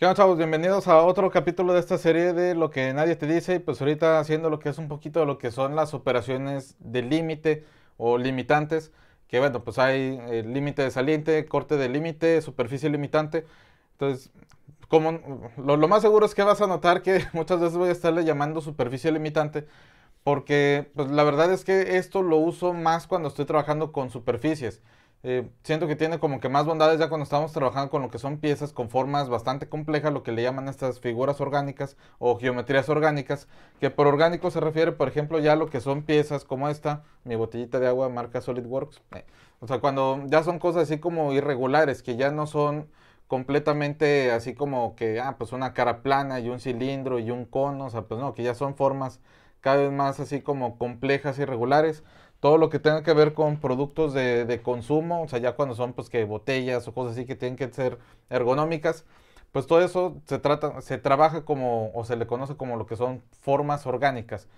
¿Qué onda, chavos? Bienvenidos a otro capítulo de esta serie de lo que nadie te dice. Y pues ahorita haciendo lo que es un poquito de lo que son las operaciones de límite o limitantes. Que bueno, pues hay eh, límite de saliente, corte de límite, superficie limitante. Entonces, como lo, lo, más seguro es que vas a notar que muchas veces voy a estarle llamando superficie limitante. Porque pues la verdad es que esto lo uso más cuando estoy trabajando con superficies. Eh, siento que tiene como que más bondades ya cuando estamos trabajando con lo que son piezas con formas bastante complejas, lo que le llaman estas figuras orgánicas o geometrías orgánicas, que por orgánico se refiere, por ejemplo, ya a lo que son piezas como esta, mi botellita de agua marca SolidWorks. Eh, o sea, cuando ya son cosas así como irregulares, que ya no son completamente así como que, ah, pues una cara plana y un cilindro y un cono, o sea, pues no, que ya son formas cada vez más así como complejas y regulares todo lo que tenga que ver con productos de, consumo, o sea, ya cuando son pues que botellas o cosas así que tienen que ser ergonómicas, pues todo eso se trata, se trabaja como o se le conoce como lo que son formas orgánicas.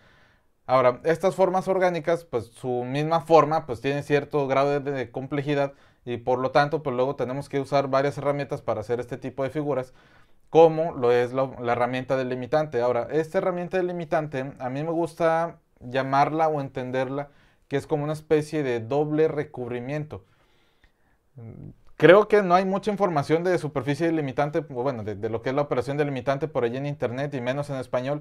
Ahora, estas formas orgánicas, pues su misma forma, pues tiene cierto grado de, complejidad y por lo tanto, pues luego tenemos que usar varias herramientas para hacer este tipo de figuras, como lo es la, la herramienta delimitante. Ahora, esta herramienta delimitante, a mí me gusta llamarla o entenderla que es como una especie de doble recubrimiento. Creo que no hay mucha información de superficie delimitante, bueno, de, lo que es la operación delimitante por allí en internet y menos en español.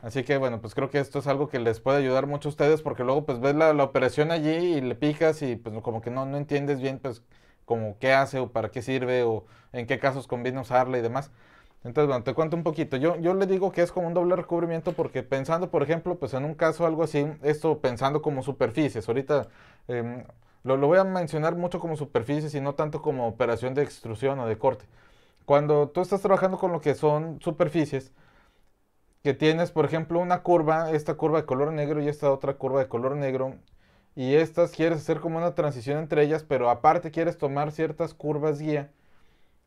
Así que bueno, pues creo que esto es algo que les puede ayudar mucho a ustedes porque luego pues ves la, operación allí y le picas y pues como que no, no entiendes bien pues como qué hace o para qué sirve o en qué casos conviene usarla y demás. Entonces, bueno, te cuento un poquito. Yo, yo le digo que es como un doble recubrimiento porque pensando, por ejemplo, pues en un caso algo así, esto pensando como superficies. Ahorita em, lo, lo, voy a mencionar mucho como superficies y no tanto como operación de extrusión o de corte. Cuando tú estás trabajando con lo que son superficies, que tienes, por ejemplo, una curva, esta curva de color negro y esta otra curva de color negro, y estas quieres hacer como una transición entre ellas, pero aparte quieres tomar ciertas curvas guía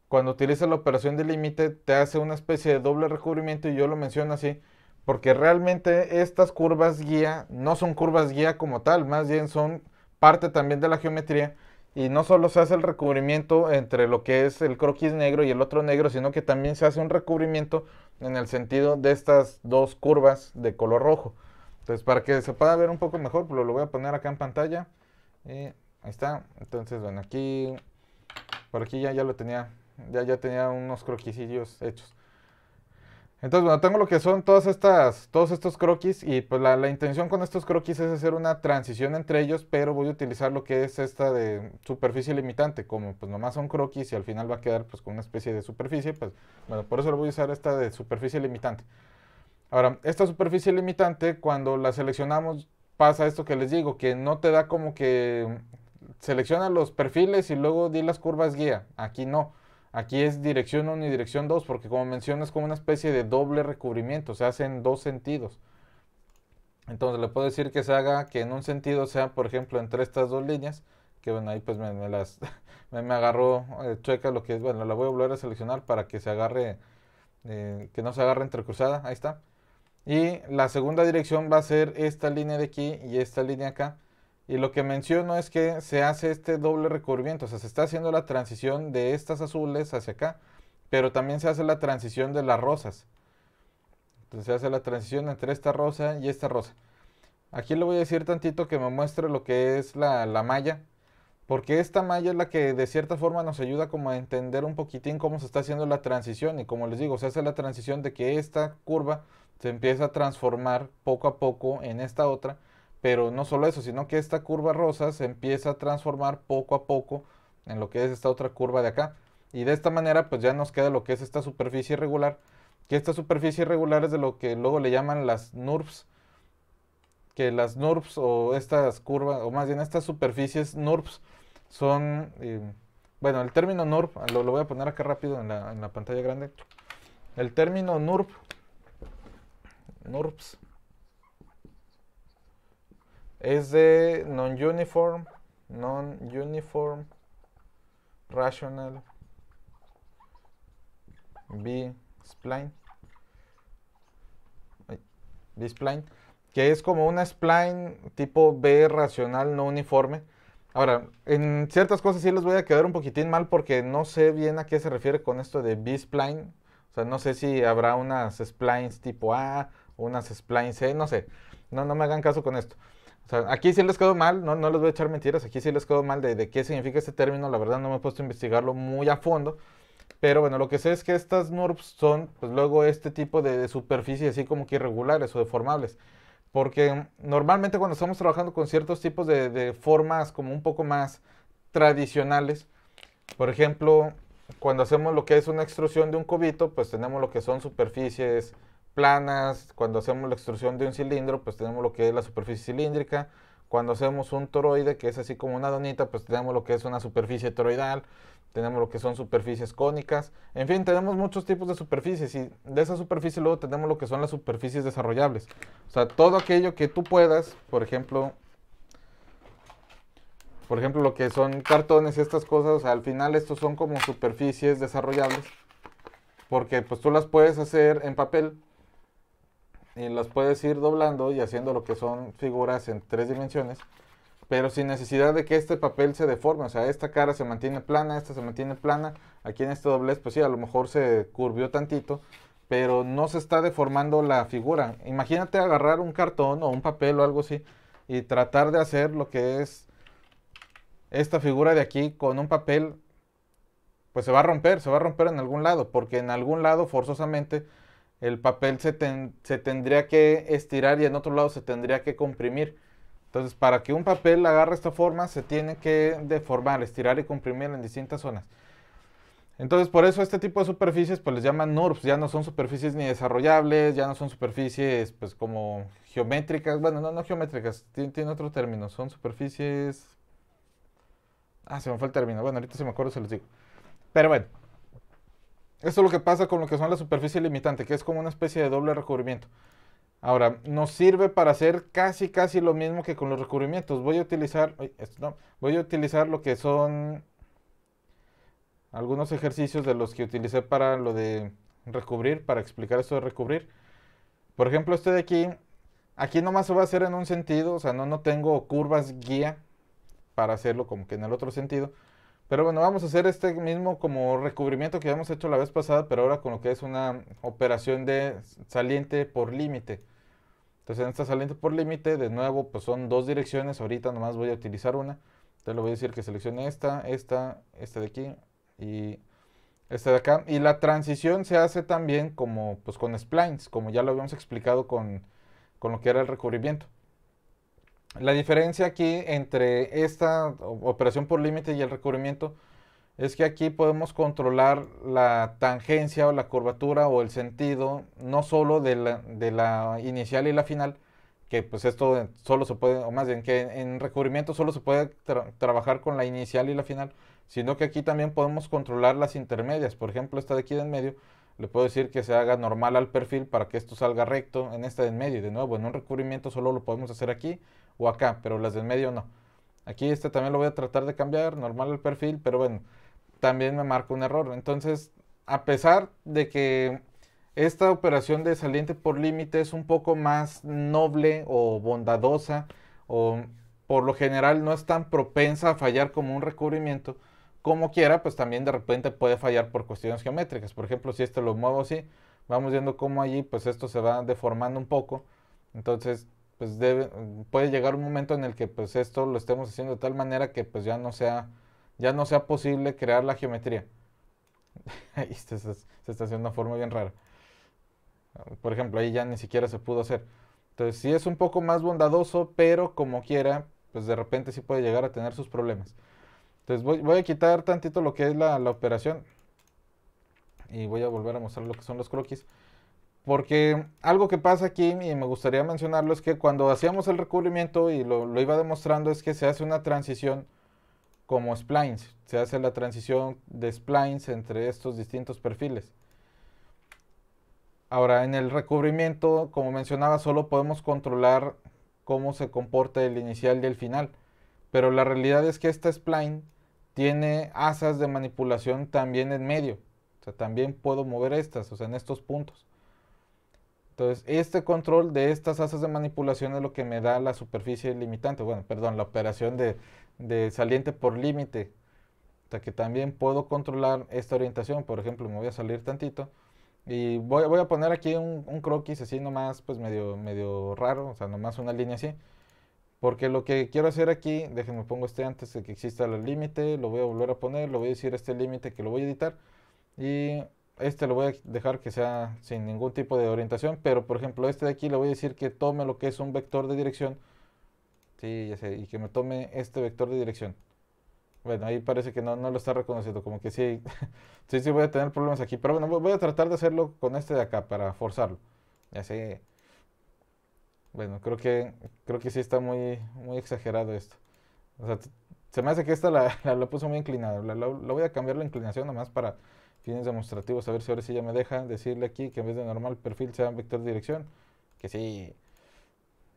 cuando utiliza la operación de límite, te hace una especie de doble recubrimiento y yo lo menciono así, porque realmente estas curvas guía no son curvas guía como tal, más bien son parte también de la geometría y no solo se hace el recubrimiento entre lo que es el croquis negro y el otro negro, sino que también se hace un recubrimiento en el sentido de estas dos curvas de color rojo. Entonces, para que se pueda ver un poco mejor, pues lo voy a poner acá en pantalla. Y ahí está. Entonces, bueno, aquí, por aquí ya, ya lo tenía ya, ya tenía unos croquisillos hechos. Entonces, bueno, tengo lo que son todas estas, todos estos croquis y pues la, la, intención con estos croquis es hacer una transición entre ellos, pero voy a utilizar lo que es esta de superficie limitante, como pues nomás son croquis y al final va a quedar pues con una especie de superficie, pues bueno, por eso lo voy a usar esta de superficie limitante. Ahora, esta superficie limitante, cuando la seleccionamos, pasa esto que les digo, que no te da como que selecciona los perfiles y luego di las curvas guía, aquí no. Aquí es dirección 1 y dirección 2, porque como mencionas es como una especie de doble recubrimiento, se hace en dos sentidos. Entonces le puedo decir que se haga que en un sentido sea, por ejemplo, entre estas dos líneas, que bueno, ahí pues me, las, me, agarró eh, chueca lo que es, bueno, la voy a volver a seleccionar para que se agarre, eh, que no se agarre entrecruzada, ahí está. Y la segunda dirección va a ser esta línea de aquí y esta línea acá, y lo que menciono es que se hace este doble recubrimiento, o sea, se está haciendo la transición de estas azules hacia acá, pero también se hace la transición de las rosas. Entonces se hace la transición entre esta rosa y esta rosa. Aquí le voy a decir tantito que me muestre lo que es la, la malla, porque esta malla es la que de cierta forma nos ayuda como a entender un poquitín cómo se está haciendo la transición. Y como les digo, se hace la transición de que esta curva se empieza a transformar poco a poco en esta otra pero no solo eso, sino que esta curva rosa se empieza a transformar poco a poco en lo que es esta otra curva de acá. Y de esta manera pues ya nos queda lo que es esta superficie irregular. Que esta superficie irregular es de lo que luego le llaman las NURBS. Que las NURBS o estas curvas, o más bien estas superficies NURBS son... Eh, bueno, el término NURB, lo, lo, voy a poner acá rápido en la, pantalla grande. El término NURB, NURBS, es de non-uniform, non-uniform, rational, B-spline. B-spline, que es como una spline tipo B racional no uniforme. Ahora, en ciertas cosas sí les voy a quedar un poquitín mal porque no sé bien a qué se refiere con esto de B-spline. O sea, no sé si habrá unas splines tipo A, unas splines C, no sé. No, no me hagan caso con esto aquí sí les quedó mal, no, no les voy a echar mentiras, aquí sí les quedó mal de, de, qué significa este término, la verdad no me he puesto a investigarlo muy a fondo, pero bueno, lo que sé es que estas NURBS son, pues luego este tipo de, superficies así como que irregulares o deformables, porque normalmente cuando estamos trabajando con ciertos tipos de, de formas como un poco más tradicionales, por ejemplo, cuando hacemos lo que es una extrusión de un cubito, pues tenemos lo que son superficies planas, cuando hacemos la extrusión de un cilindro, pues tenemos lo que es la superficie cilíndrica, cuando hacemos un toroide, que es así como una donita, pues tenemos lo que es una superficie toroidal, tenemos lo que son superficies cónicas, en fin, tenemos muchos tipos de superficies y de esa superficie luego tenemos lo que son las superficies desarrollables. O sea, todo aquello que tú puedas, por ejemplo, por ejemplo, lo que son cartones y estas cosas, al final estos son como superficies desarrollables, porque pues tú las puedes hacer en papel, y las puedes ir doblando y haciendo lo que son figuras en tres dimensiones, pero sin necesidad de que este papel se deforme. O sea, esta cara se mantiene plana, esta se mantiene plana. Aquí en este doblez, pues sí, a lo mejor se curvió tantito, pero no se está deformando la figura. Imagínate agarrar un cartón o un papel o algo así y tratar de hacer lo que es esta figura de aquí con un papel, pues se va a romper, se va a romper en algún lado, porque en algún lado forzosamente el papel se, tendría que estirar y en otro lado se tendría que comprimir. Entonces, para que un papel agarre esta forma, se tiene que deformar, estirar y comprimir en distintas zonas. Entonces, por eso este tipo de superficies, pues les llaman NURBS, ya no son superficies ni desarrollables, ya no son superficies, pues como geométricas, bueno, no, no geométricas, tiene, otro término, son superficies... Ah, se me fue el término, bueno, ahorita se me acuerdo, se los digo. Pero bueno, esto es lo que pasa con lo que son la superficie limitante, que es como una especie de doble recubrimiento. Ahora, nos sirve para hacer casi casi lo mismo que con los recubrimientos. Voy a utilizar, voy a utilizar lo que son algunos ejercicios de los que utilicé para lo de recubrir, para explicar esto de recubrir. Por ejemplo, este de aquí, aquí nomás se va a hacer en un sentido, o sea, no, no tengo curvas guía para hacerlo como que en el otro sentido. Pero bueno, vamos a hacer este mismo como recubrimiento que habíamos hecho la vez pasada, pero ahora con lo que es una operación de saliente por límite. Entonces en esta saliente por límite, de nuevo, pues son dos direcciones, ahorita nomás voy a utilizar una. Entonces le voy a decir que seleccione esta, esta, esta de aquí y esta de acá. Y la transición se hace también como pues con splines, como ya lo habíamos explicado con lo que era el recubrimiento. La diferencia aquí entre esta operación por límite y el recubrimiento es que aquí podemos controlar la tangencia o la curvatura o el sentido, no solo de la, inicial y la final, que pues esto solo se puede, o más bien que en recubrimiento solo se puede trabajar con la inicial y la final, sino que aquí también podemos controlar las intermedias, por ejemplo esta de aquí de en medio, le puedo decir que se haga normal al perfil para que esto salga recto en esta de en medio. de nuevo, en un recubrimiento solo lo podemos hacer aquí o acá, pero las de en medio no. Aquí este también lo voy a tratar de cambiar, normal al perfil, pero bueno, también me marca un error. Entonces, a pesar de que esta operación de saliente por límite es un poco más noble o bondadosa o por lo general no es tan propensa a fallar como un recubrimiento, como quiera, pues también de repente puede fallar por cuestiones geométricas. Por ejemplo, si este lo muevo así, vamos viendo cómo allí, pues esto se va deformando un poco. Entonces, pues puede llegar un momento en el que pues esto lo estemos haciendo de tal manera que pues ya no sea, ya no sea posible crear la geometría. ahí se, está haciendo una forma bien rara. Por ejemplo, ahí ya ni siquiera se pudo hacer. Entonces, sí es un poco más bondadoso, pero como quiera, pues de repente sí puede llegar a tener sus problemas. Entonces voy, a quitar tantito lo que es la, operación y voy a volver a mostrar lo que son los croquis. Porque algo que pasa aquí, y me gustaría mencionarlo, es que cuando hacíamos el recubrimiento y lo, lo iba demostrando, es que se hace una transición como splines. Se hace la transición de splines entre estos distintos perfiles. Ahora, en el recubrimiento, como mencionaba, solo podemos controlar cómo se comporta el inicial y el final. Pero la realidad es que esta spline tiene asas de manipulación también en medio. O sea, también puedo mover estas, o sea, en estos puntos. Entonces, este control de estas asas de manipulación es lo que me da la superficie limitante. Bueno, perdón, la operación de, saliente por límite. O sea, que también puedo controlar esta orientación. Por ejemplo, me voy a salir tantito. Y voy, voy a poner aquí un, croquis así nomás, pues medio, medio raro. O sea, nomás una línea así. Porque lo que quiero hacer aquí, déjenme pongo este antes de que exista el límite, lo voy a volver a poner, lo voy a decir este límite que lo voy a editar y este lo voy a dejar que sea sin ningún tipo de orientación, pero por ejemplo este de aquí le voy a decir que tome lo que es un vector de dirección, sí, ya sé, y que me tome este vector de dirección. Bueno, ahí parece que no, no lo está reconociendo, como que sí, sí, sí voy a tener problemas aquí, pero bueno, voy a tratar de hacerlo con este de acá para forzarlo, ya sé. Bueno, creo que, creo que sí está muy, muy exagerado esto. O sea, se me hace que esta la, puso muy inclinada. La, voy a cambiar la inclinación nomás para fines demostrativos. A ver si ahora sí ya me deja decirle aquí que en vez de normal perfil sea vector dirección. Que sí.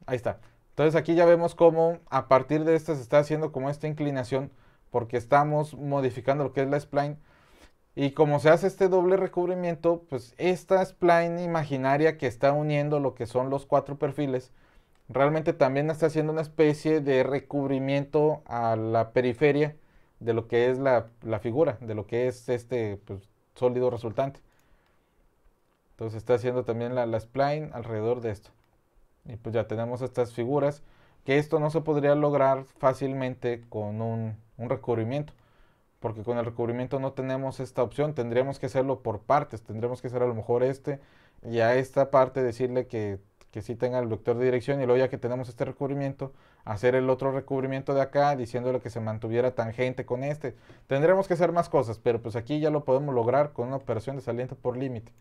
Ahí está. Entonces aquí ya vemos cómo a partir de esta se está haciendo como esta inclinación porque estamos modificando lo que es la spline y como se hace este doble recubrimiento, pues esta spline imaginaria que está uniendo lo que son los cuatro perfiles, realmente también está haciendo una especie de recubrimiento a la periferia de lo que es la, figura, de lo que es este pues, sólido resultante. Entonces está haciendo también la, spline alrededor de esto. Y pues ya tenemos estas figuras, que esto no se podría lograr fácilmente con un recubrimiento porque con el recubrimiento no tenemos esta opción, tendríamos que hacerlo por partes, tendríamos que hacer a lo mejor este y a esta parte decirle que, que sí tenga el vector de dirección y luego ya que tenemos este recubrimiento, hacer el otro recubrimiento de acá diciéndole que se mantuviera tangente con este. Tendremos que hacer más cosas, pero pues aquí ya lo podemos lograr con una operación de saliente por límite.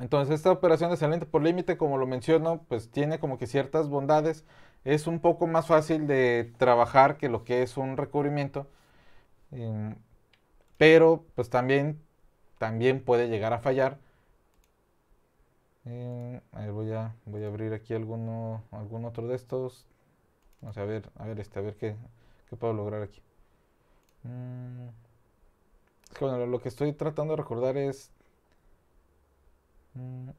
Entonces esta operación de saliente por límite, como lo menciono, pues tiene como que ciertas bondades es un poco más fácil de trabajar que lo que es un recubrimiento. Em, pero pues también, también puede llegar a fallar. Em, a voy a, abrir aquí alguno, algún otro de estos. Vamos a ver, a ver este, a ver qué, puedo lograr aquí. Mm, bueno, lo que estoy tratando de recordar es... Mm,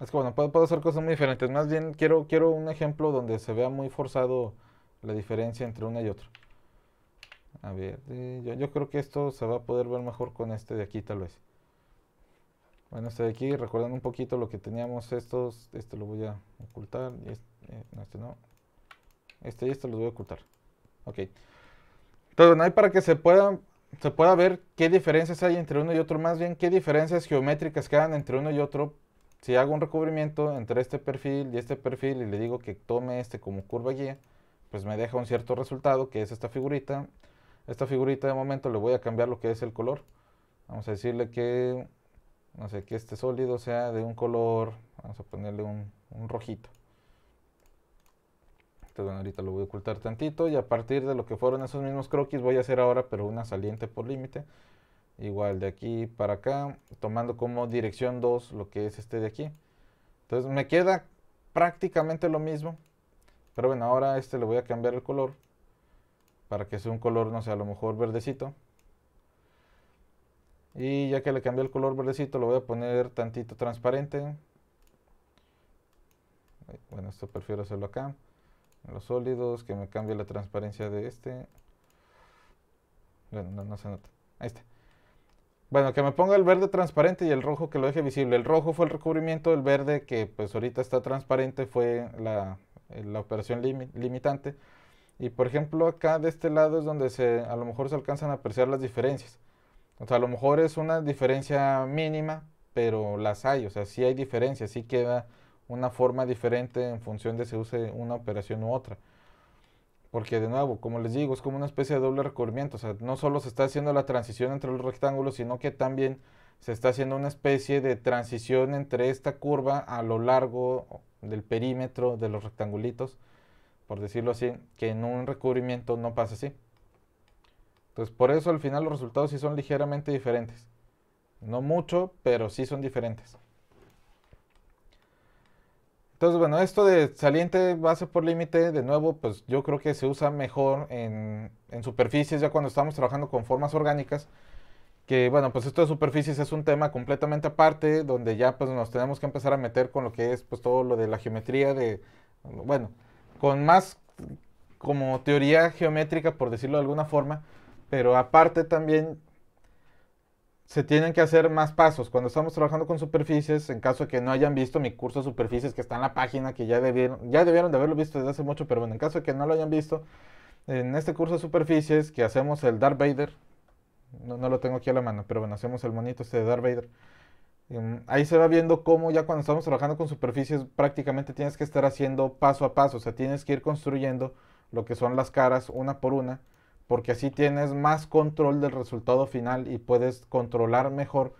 es que bueno, puedo, puedo, hacer cosas muy diferentes. Más bien quiero, quiero un ejemplo donde se vea muy forzado la diferencia entre una y otra. A ver, eh, yo, creo que esto se va a poder ver mejor con este de aquí tal vez. Bueno, este de aquí, recordando un poquito lo que teníamos estos, este lo voy a ocultar, y eh, este, no, este y este los voy a ocultar. Ok. Entonces, bueno, ahí para que se pueda, se pueda ver qué diferencias hay entre uno y otro, más bien qué diferencias geométricas quedan entre uno y otro si hago un recubrimiento entre este perfil y este perfil y le digo que tome este como curva guía, pues me deja un cierto resultado que es esta figurita. Esta figurita de momento le voy a cambiar lo que es el color. Vamos a decirle que, no sé, que este sólido sea de un color, vamos a ponerle un, rojito. Entonces, ahorita lo voy a ocultar tantito y a partir de lo que fueron esos mismos croquis voy a hacer ahora, pero una saliente por límite igual de aquí para acá, tomando como dirección 2 lo que es este de aquí. Entonces me queda prácticamente lo mismo, pero bueno, ahora a este le voy a cambiar el color para que sea un color, no sé, a lo mejor verdecito. Y ya que le cambié el color verdecito, lo voy a poner tantito transparente. Bueno, esto prefiero hacerlo acá. En los sólidos, que me cambie la transparencia de este. Bueno, no, no se nota. Ahí está. Bueno, que me ponga el verde transparente y el rojo que lo deje visible. El rojo fue el recubrimiento, el verde que pues ahorita está transparente fue la, la operación limitante. Y por ejemplo acá de este lado es donde a lo mejor se alcanzan a apreciar las diferencias. O sea, a lo mejor es una diferencia mínima, pero las hay. O sea, sí hay diferencias, sí queda una forma diferente en función de si use una operación u otra. Porque de nuevo, como les digo, es como una especie de doble recubrimiento. O sea, no solo se está haciendo la transición entre los rectángulos, sino que también se está haciendo una especie de transición entre esta curva a lo largo del perímetro de los rectangulitos, por decirlo así, que en un recubrimiento no pasa así. Entonces, por eso al final los resultados sí son ligeramente diferentes. No mucho, pero sí son diferentes. Entonces, bueno, esto de saliente base por límite, de nuevo, pues yo creo que se usa mejor en, en superficies ya cuando estamos trabajando con formas orgánicas, que bueno, pues esto de superficies es un tema completamente aparte, donde ya pues nos tenemos que empezar a meter con lo que es pues todo lo de la geometría de, bueno, con más como teoría geométrica, por decirlo de alguna forma, pero aparte también se tienen que hacer más pasos. Cuando estamos trabajando con superficies, en caso que no hayan visto mi curso de superficies que está en la página, que ya debieron, ya debieron de haberlo visto desde hace mucho, pero bueno, en caso que no lo hayan visto, en este curso de superficies que hacemos el Darth Vader, no, no lo tengo aquí a la mano, pero bueno, hacemos el monito este de Darth Vader. Em, ahí se va viendo cómo ya cuando estamos trabajando con superficies prácticamente tienes que estar haciendo paso a paso, o sea, tienes que ir construyendo lo que son las caras una por una porque así tienes más control del resultado final y puedes controlar mejor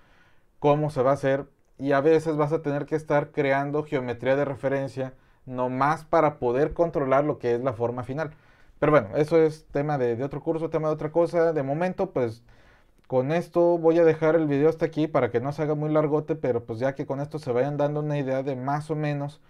cómo se va a hacer y a veces vas a tener que estar creando geometría de referencia no más para poder controlar lo que es la forma final. Pero bueno, eso es tema de, otro curso, tema de otra cosa. De momento, pues con esto voy a dejar el video hasta aquí para que no se haga muy largote, pero pues ya que con esto se vayan dando una idea de más o menos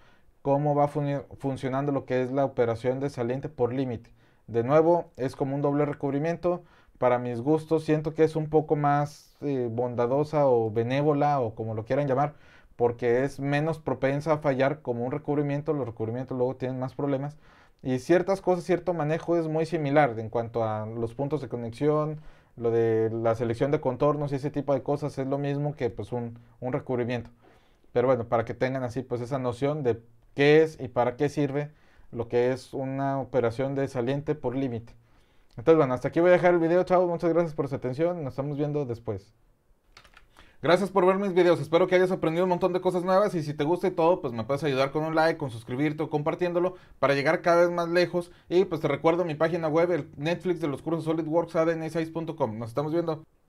cómo va funcionando lo que es la operación de saliente por límite. De nuevo, es como un doble recubrimiento. Para mis gustos, siento que es un poco más eh, bondadosa o benévola o como lo quieran llamar, porque es menos propensa a fallar como un recubrimiento. Los recubrimientos luego tienen más problemas. Y ciertas cosas, cierto manejo es muy similar en cuanto a los puntos de conexión, lo de la selección de contornos y ese tipo de cosas es lo mismo que pues un, un recubrimiento. Pero bueno, para que tengan así pues esa noción de qué es y para qué sirve lo que es una operación de saliente por límite. Entonces, bueno, hasta aquí voy a dejar el video, chao, muchas gracias por su atención, nos estamos viendo después. Gracias por ver mis videos, espero que hayas aprendido un montón de cosas nuevas y si te gusta y todo, pues me puedes ayudar con un like, con suscribirte o compartiéndolo para llegar cada vez más lejos y pues te recuerdo mi página web, el Netflix de los cursos SolidWorks ADN6.com. Nos estamos viendo.